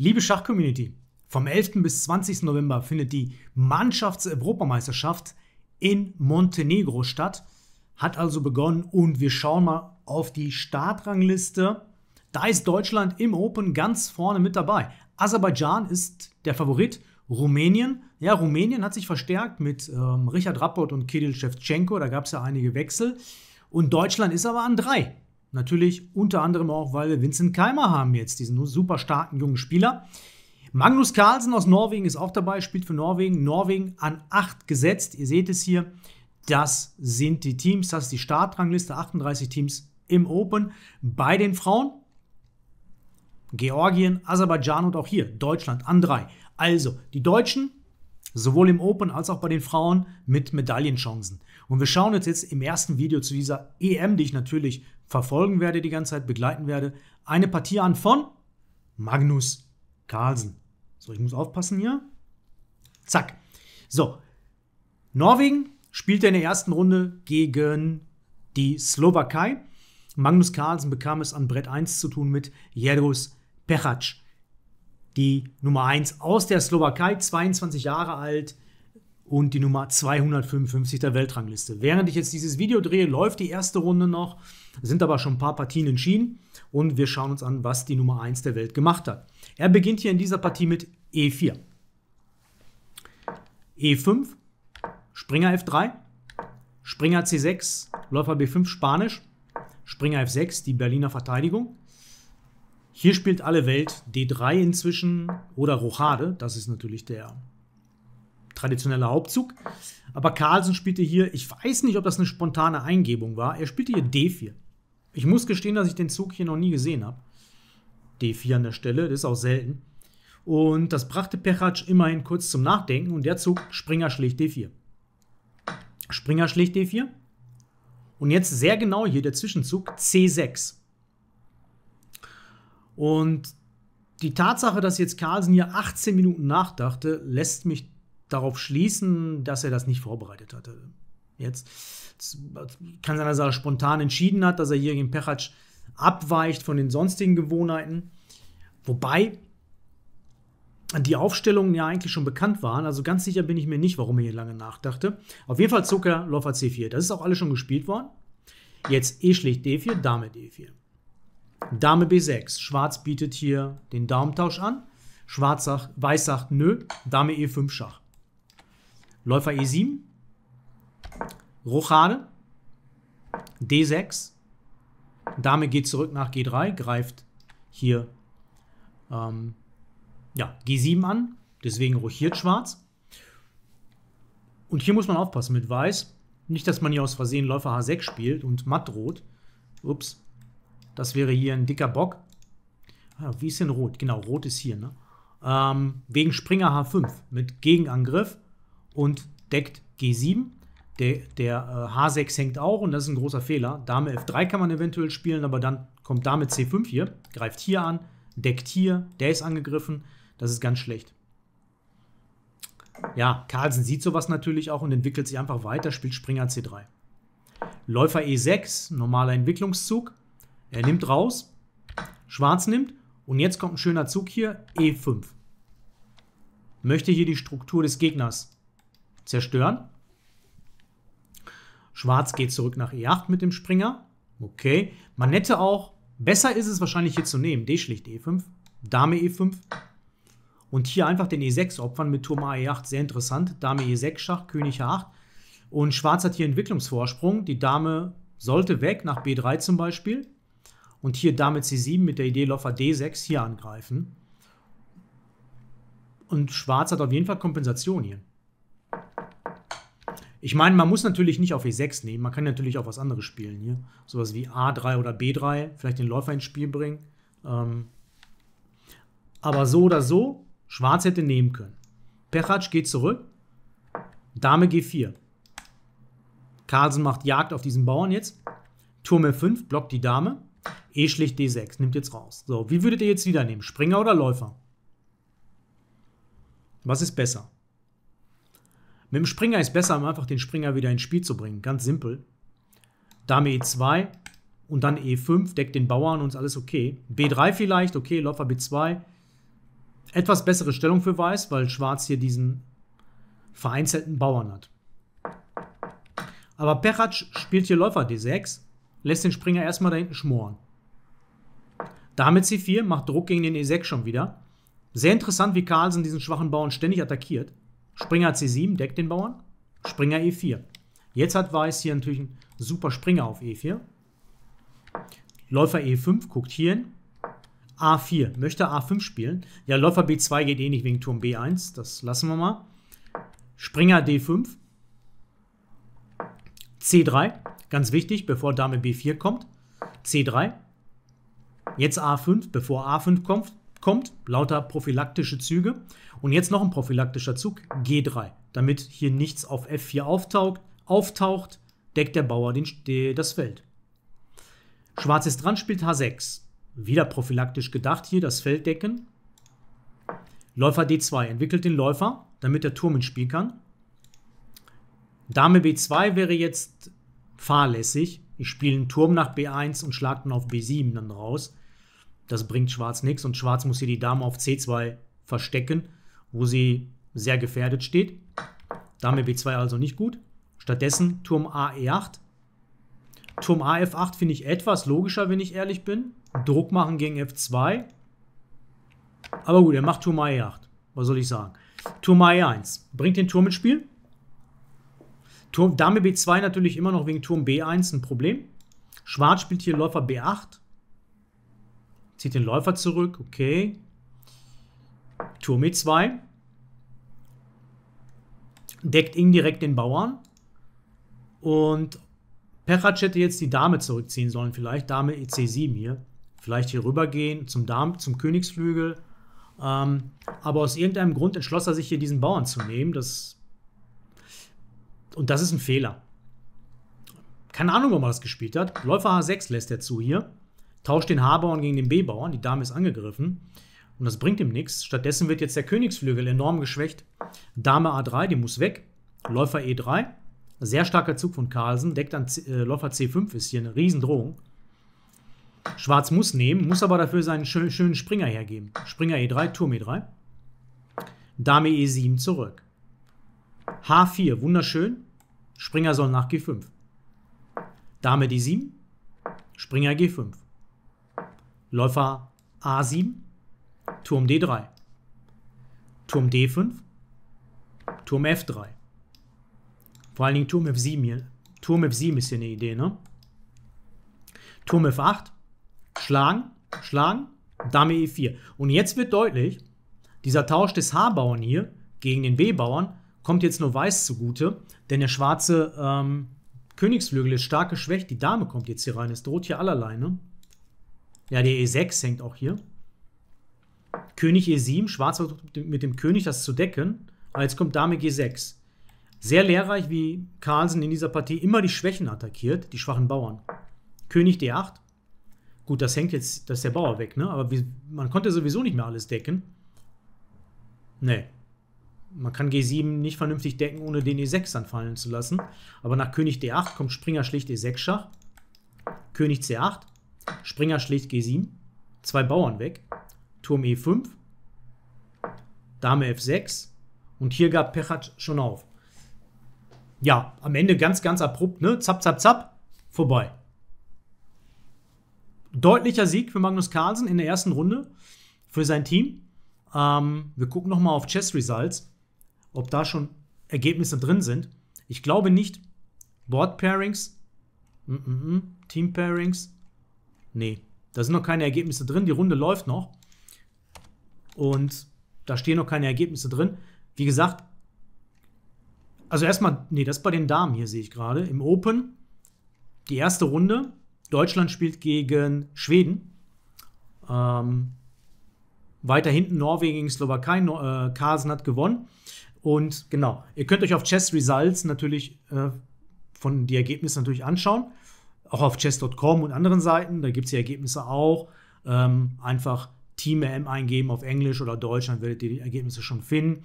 Liebe Schachcommunity, vom 11. bis 20. November findet die Mannschaftseuropameisterschaft in Montenegro statt. Hat also begonnen und wir schauen mal auf die Startrangliste. Da ist Deutschland im Open ganz vorne mit dabei. Aserbaidschan ist der Favorit. Rumänien, ja, Rumänien hat sich verstärkt mit ähm, Richard Rapport und Kirill Shevchenko. Da gab es ja einige Wechsel. Und Deutschland ist aber an drei. Natürlich unter anderem auch, weil wir Vincent Keimer haben jetzt, diesen super starken jungen Spieler. Magnus Carlsen aus Norwegen ist auch dabei, spielt für Norwegen. Norwegen an 8 gesetzt. Ihr seht es hier. Das sind die Teams, das ist die Startrangliste. 38 Teams im Open. Bei den Frauen Georgien, Aserbaidschan und auch hier Deutschland an 3. Also die Deutschen sowohl im Open als auch bei den Frauen mit Medaillenchancen. Und wir schauen uns jetzt im ersten Video zu dieser EM, die ich natürlich verfolgen werde, die ganze Zeit begleiten werde, eine Partie an von Magnus Carlsen. So, ich muss aufpassen hier. Zack. So, Norwegen spielte in der ersten Runde gegen die Slowakei. Magnus Carlsen bekam es an Brett 1 zu tun mit Jedrus Pechac die Nummer 1 aus der Slowakei, 22 Jahre alt und die Nummer 255 der Weltrangliste. Während ich jetzt dieses Video drehe, läuft die erste Runde noch, sind aber schon ein paar Partien entschieden und wir schauen uns an, was die Nummer 1 der Welt gemacht hat. Er beginnt hier in dieser Partie mit E4, E5, Springer F3, Springer C6, Läufer B5 Spanisch, Springer F6, die Berliner Verteidigung, hier spielt alle Welt D3 inzwischen oder Rochade, das ist natürlich der traditionelle Hauptzug. Aber Carlsen spielte hier, ich weiß nicht, ob das eine spontane Eingebung war, er spielte hier D4. Ich muss gestehen, dass ich den Zug hier noch nie gesehen habe. D4 an der Stelle, das ist auch selten. Und das brachte Pechac immerhin kurz zum Nachdenken und der Zug Springer schlägt D4. Springer schlägt D4. Und jetzt sehr genau hier der Zwischenzug C6. Und die Tatsache, dass jetzt Carlsen hier 18 Minuten nachdachte, lässt mich darauf schließen, dass er das nicht vorbereitet hatte. Jetzt kann sein, dass er spontan entschieden hat, dass er hier gegen Pechatsch abweicht von den sonstigen Gewohnheiten. Wobei die Aufstellungen ja eigentlich schon bekannt waren. Also ganz sicher bin ich mir nicht, warum er hier lange nachdachte. Auf jeden Fall zog er Läufer C4. Das ist auch alles schon gespielt worden. Jetzt E schlägt D4, Dame D4. Dame B6. Schwarz bietet hier den Daumentausch an. Schwarz sagt, Weiß sagt nö. Dame E5 Schach. Läufer E7. Rochade. D6. Dame geht zurück nach G3, greift hier ähm, ja, G7 an. Deswegen rochiert Schwarz. Und hier muss man aufpassen mit Weiß. Nicht, dass man hier aus Versehen Läufer H6 spielt und matt droht. Ups. Das wäre hier ein dicker Bock. Ah, wie ist denn rot? Genau, rot ist hier, ne? Ähm, wegen Springer H5 mit Gegenangriff und deckt G7. Der, der äh, H6 hängt auch und das ist ein großer Fehler. Dame F3 kann man eventuell spielen, aber dann kommt Dame C5 hier, greift hier an, deckt hier, der ist angegriffen. Das ist ganz schlecht. Ja, Carlsen sieht sowas natürlich auch und entwickelt sich einfach weiter, spielt Springer C3. Läufer E6, normaler Entwicklungszug. Er nimmt raus, Schwarz nimmt und jetzt kommt ein schöner Zug hier, E5. Möchte hier die Struktur des Gegners zerstören. Schwarz geht zurück nach E8 mit dem Springer. Okay, man hätte auch, besser ist es wahrscheinlich hier zu nehmen, D schlicht E5, Dame E5 und hier einfach den E6 opfern mit Turm A8, e sehr interessant, Dame E6 Schach, König A8 und Schwarz hat hier Entwicklungsvorsprung, die Dame sollte weg, nach B3 zum Beispiel, und hier Dame C7 mit der Idee Läufer D6 hier angreifen. Und Schwarz hat auf jeden Fall Kompensation hier. Ich meine, man muss natürlich nicht auf E6 nehmen, man kann natürlich auch was anderes spielen hier. Sowas wie A3 oder B3, vielleicht den Läufer ins Spiel bringen. Ähm aber so oder so, Schwarz hätte nehmen können. Pechatsch geht zurück, Dame G4. Carlsen macht Jagd auf diesen Bauern jetzt. Turm F5 blockt die Dame. E schlicht D6. Nimmt jetzt raus. So, wie würdet ihr jetzt wieder nehmen? Springer oder Läufer? Was ist besser? Mit dem Springer ist besser, um einfach den Springer wieder ins Spiel zu bringen. Ganz simpel. Dame E2 und dann E5, deckt den Bauern und ist alles okay. B3 vielleicht, okay, Läufer B2. Etwas bessere Stellung für Weiß, weil Schwarz hier diesen vereinzelten Bauern hat. Aber Peratsch spielt hier Läufer D6, lässt den Springer erstmal da hinten schmoren. Dame C4 macht Druck gegen den E6 schon wieder. Sehr interessant, wie Carlsen diesen schwachen Bauern ständig attackiert. Springer C7 deckt den Bauern. Springer E4. Jetzt hat Weiß hier natürlich einen super Springer auf E4. Läufer E5 guckt hier hin. A4. Möchte A5 spielen. Ja, Läufer B2 geht eh nicht wegen Turm B1. Das lassen wir mal. Springer D5. C3. Ganz wichtig, bevor Dame B4 kommt. C3. Jetzt A5, bevor A5 kommt, kommt, lauter prophylaktische Züge. Und jetzt noch ein prophylaktischer Zug, G3, damit hier nichts auf F4 auftaucht, auftaucht deckt der Bauer den, das Feld. Schwarz ist dran, spielt H6. Wieder prophylaktisch gedacht, hier das Feld decken. Läufer D2 entwickelt den Läufer, damit der Turm ins Spiel kann. Dame B2 wäre jetzt fahrlässig. Ich spiele einen Turm nach B1 und schlage dann auf B7 dann raus. Das bringt Schwarz nichts und Schwarz muss hier die Dame auf C2 verstecken, wo sie sehr gefährdet steht. Dame B2 also nicht gut. Stattdessen Turm A E8. Turm A F8 finde ich etwas logischer, wenn ich ehrlich bin. Druck machen gegen F2. Aber gut, er macht Turm A E8. Was soll ich sagen? Turm A E1. Bringt den Turm ins Spiel. Turm, Dame B2 natürlich immer noch wegen Turm B1 ein Problem. Schwarz spielt hier Läufer B8. Zieht den Läufer zurück. Okay. Turm E2. Deckt indirekt den Bauern. Und Perratsch hätte jetzt die Dame zurückziehen sollen. Vielleicht Dame EC7 hier. Vielleicht hier rübergehen zum, Dame, zum Königsflügel. Ähm, aber aus irgendeinem Grund entschloss er sich hier diesen Bauern zu nehmen. Das und das ist ein Fehler. Keine Ahnung, warum er das gespielt hat. Läufer H6 lässt er zu hier. Tauscht den H-Bauern gegen den B-Bauern, die Dame ist angegriffen. Und das bringt ihm nichts. Stattdessen wird jetzt der Königsflügel enorm geschwächt. Dame A3, die muss weg. Läufer E3. Sehr starker Zug von Carlsen. Deckt dann äh, Läufer C5 ist hier eine Riesendrohung. Schwarz muss nehmen, muss aber dafür seinen schö schönen Springer hergeben. Springer E3, Turm E3. Dame E7 zurück. H4, wunderschön. Springer soll nach G5. Dame D7, Springer G5. Läufer A7, Turm D3, Turm D5, Turm F3. Vor allen Dingen Turm F7 hier. Turm F7 ist hier eine Idee, ne? Turm F8, schlagen, schlagen, Dame E4. Und jetzt wird deutlich, dieser Tausch des H-Bauern hier gegen den B-Bauern kommt jetzt nur Weiß zugute, denn der schwarze ähm, Königsflügel ist stark geschwächt. Die Dame kommt jetzt hier rein, es droht hier allerlei, ne? Ja, der E6 hängt auch hier. König E7, Schwarz mit dem König das zu decken. Aber jetzt kommt Dame G6. Sehr lehrreich, wie Carlsen in dieser Partie immer die Schwächen attackiert, die schwachen Bauern. König D8. Gut, das hängt jetzt, das ist der Bauer weg, ne? Aber wie, man konnte sowieso nicht mehr alles decken. Nee. Man kann G7 nicht vernünftig decken, ohne den E6 dann fallen zu lassen. Aber nach König D8 kommt Springer schlicht E6 Schach. König C8. Springer schlägt G7, zwei Bauern weg, Turm E5, Dame F6 und hier gab Pechat schon auf. Ja, am Ende ganz, ganz abrupt, ne? Zap, zap, zap, vorbei. Deutlicher Sieg für Magnus Carlsen in der ersten Runde für sein Team. Ähm, wir gucken nochmal auf Chess Results, ob da schon Ergebnisse drin sind. Ich glaube nicht. Board Pairings, mm -mm, mm. Team Pairings, Nee, da sind noch keine Ergebnisse drin. Die Runde läuft noch. Und da stehen noch keine Ergebnisse drin. Wie gesagt, also erstmal, nee, das ist bei den Damen hier, sehe ich gerade. Im Open, die erste Runde. Deutschland spielt gegen Schweden. Ähm, weiter hinten Norwegen gegen Slowakei. No äh, Carlsen hat gewonnen. Und genau, ihr könnt euch auf Chess Results natürlich äh, von die Ergebnisse natürlich anschauen auch auf chess.com und anderen Seiten, da gibt es die Ergebnisse auch. Ähm, einfach Team M eingeben auf Englisch oder Deutsch, dann werdet ihr die Ergebnisse schon finden.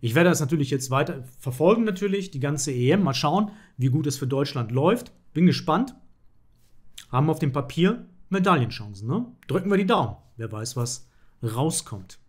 Ich werde das natürlich jetzt weiter verfolgen, natürlich, die ganze EM. Mal schauen, wie gut es für Deutschland läuft. Bin gespannt. Haben auf dem Papier Medaillenchancen, ne? Drücken wir die Daumen. Wer weiß, was rauskommt.